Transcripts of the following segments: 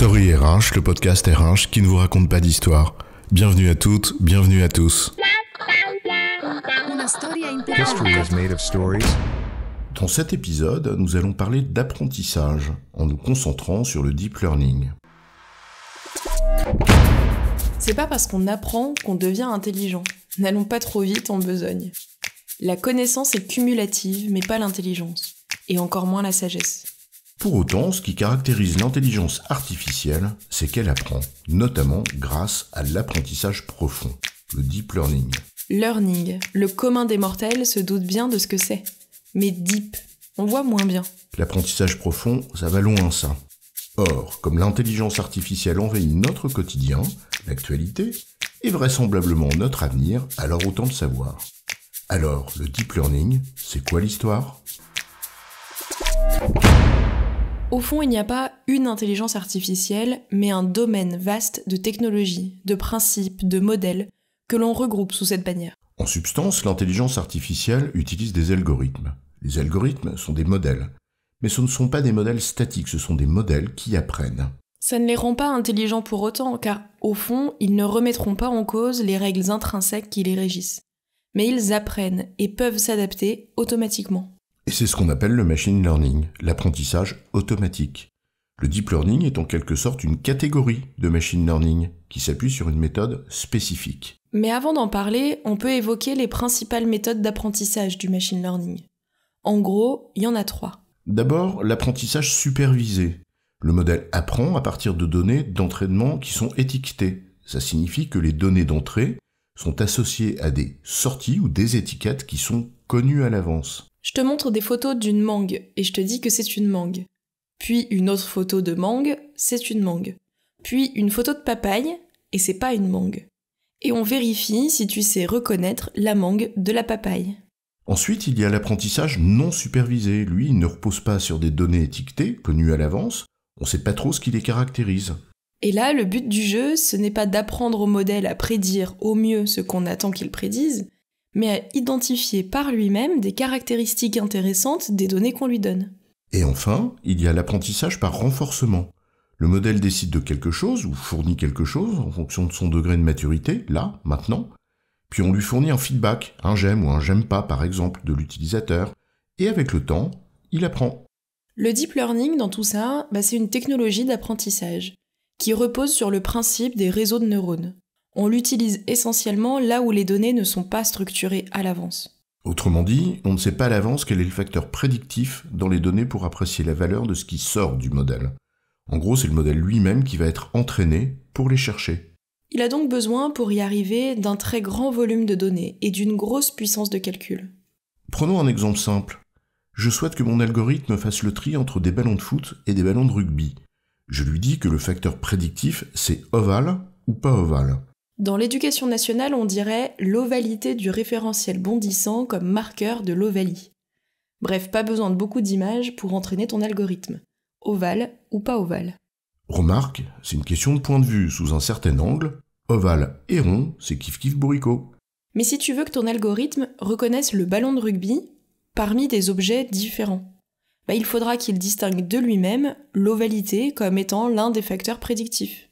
Story RH, le podcast RH qui ne vous raconte pas d'histoire. Bienvenue à toutes, bienvenue à tous. Dans cet épisode, nous allons parler d'apprentissage en nous concentrant sur le deep learning. C'est pas parce qu'on apprend qu'on devient intelligent. N'allons pas trop vite en besogne. La connaissance est cumulative, mais pas l'intelligence, et encore moins la sagesse. Pour autant, ce qui caractérise l'intelligence artificielle, c'est qu'elle apprend, notamment grâce à l'apprentissage profond, le deep learning. Learning, le commun des mortels se doute bien de ce que c'est. Mais deep, on voit moins bien. L'apprentissage profond, ça va loin ça. Or, comme l'intelligence artificielle envahit notre quotidien, l'actualité, et vraisemblablement notre avenir, alors autant de savoir. Alors, le deep learning, c'est quoi l'histoire au fond, il n'y a pas une intelligence artificielle, mais un domaine vaste de technologies, de principes, de modèles que l'on regroupe sous cette bannière. En substance, l'intelligence artificielle utilise des algorithmes. Les algorithmes sont des modèles, mais ce ne sont pas des modèles statiques, ce sont des modèles qui apprennent. Ça ne les rend pas intelligents pour autant, car au fond, ils ne remettront pas en cause les règles intrinsèques qui les régissent. Mais ils apprennent et peuvent s'adapter automatiquement. Et c'est ce qu'on appelle le machine learning, l'apprentissage automatique. Le deep learning est en quelque sorte une catégorie de machine learning qui s'appuie sur une méthode spécifique. Mais avant d'en parler, on peut évoquer les principales méthodes d'apprentissage du machine learning. En gros, il y en a trois. D'abord, l'apprentissage supervisé. Le modèle apprend à partir de données d'entraînement qui sont étiquetées. Ça signifie que les données d'entrée sont associées à des sorties ou des étiquettes qui sont connues à l'avance. Je te montre des photos d'une mangue et je te dis que c'est une mangue. Puis une autre photo de mangue, c'est une mangue. Puis une photo de papaye et c'est pas une mangue. Et on vérifie si tu sais reconnaître la mangue de la papaye. Ensuite, il y a l'apprentissage non supervisé. Lui, il ne repose pas sur des données étiquetées, connues à l'avance. On ne sait pas trop ce qui les caractérise. Et là, le but du jeu, ce n'est pas d'apprendre au modèle à prédire au mieux ce qu'on attend qu'il prédise, mais à identifier par lui-même des caractéristiques intéressantes des données qu'on lui donne. Et enfin, il y a l'apprentissage par renforcement. Le modèle décide de quelque chose ou fournit quelque chose en fonction de son degré de maturité, là, maintenant, puis on lui fournit un feedback, un j'aime ou un j'aime pas par exemple de l'utilisateur, et avec le temps, il apprend. Le deep learning dans tout ça, bah, c'est une technologie d'apprentissage qui repose sur le principe des réseaux de neurones. On l'utilise essentiellement là où les données ne sont pas structurées à l'avance. Autrement dit, on ne sait pas à l'avance quel est le facteur prédictif dans les données pour apprécier la valeur de ce qui sort du modèle. En gros, c'est le modèle lui-même qui va être entraîné pour les chercher. Il a donc besoin, pour y arriver, d'un très grand volume de données et d'une grosse puissance de calcul. Prenons un exemple simple. Je souhaite que mon algorithme fasse le tri entre des ballons de foot et des ballons de rugby. Je lui dis que le facteur prédictif, c'est ovale ou pas ovale. Dans l'éducation nationale, on dirait l'ovalité du référentiel bondissant comme marqueur de l'ovalie. Bref, pas besoin de beaucoup d'images pour entraîner ton algorithme. Ovale ou pas ovale. Remarque, c'est une question de point de vue sous un certain angle. Ovale et rond, c'est kiff-kiff bourricot. Mais si tu veux que ton algorithme reconnaisse le ballon de rugby parmi des objets différents, bah, il faudra qu'il distingue de lui-même l'ovalité comme étant l'un des facteurs prédictifs.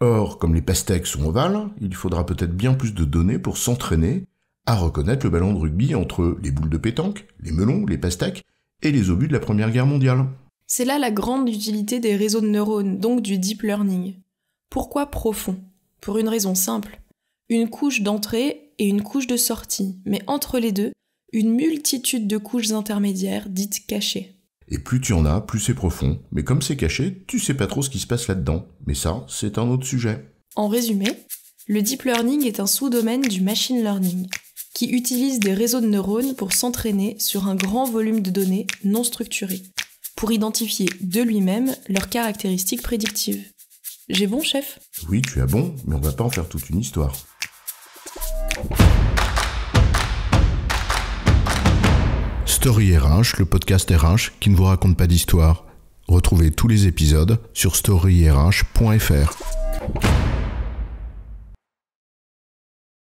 Or, comme les pastèques sont ovales, il faudra peut-être bien plus de données pour s'entraîner à reconnaître le ballon de rugby entre les boules de pétanque, les melons, les pastèques et les obus de la Première Guerre mondiale. C'est là la grande utilité des réseaux de neurones, donc du deep learning. Pourquoi profond Pour une raison simple. Une couche d'entrée et une couche de sortie, mais entre les deux, une multitude de couches intermédiaires dites cachées. Et plus tu en as, plus c'est profond. Mais comme c'est caché, tu sais pas trop ce qui se passe là-dedans. Mais ça, c'est un autre sujet. En résumé, le deep learning est un sous-domaine du machine learning, qui utilise des réseaux de neurones pour s'entraîner sur un grand volume de données non structurées, pour identifier de lui-même leurs caractéristiques prédictives. J'ai bon, chef Oui, tu as bon, mais on va pas en faire toute une histoire. Story RH, le podcast RH qui ne vous raconte pas d'histoire. Retrouvez tous les épisodes sur storyrh.fr.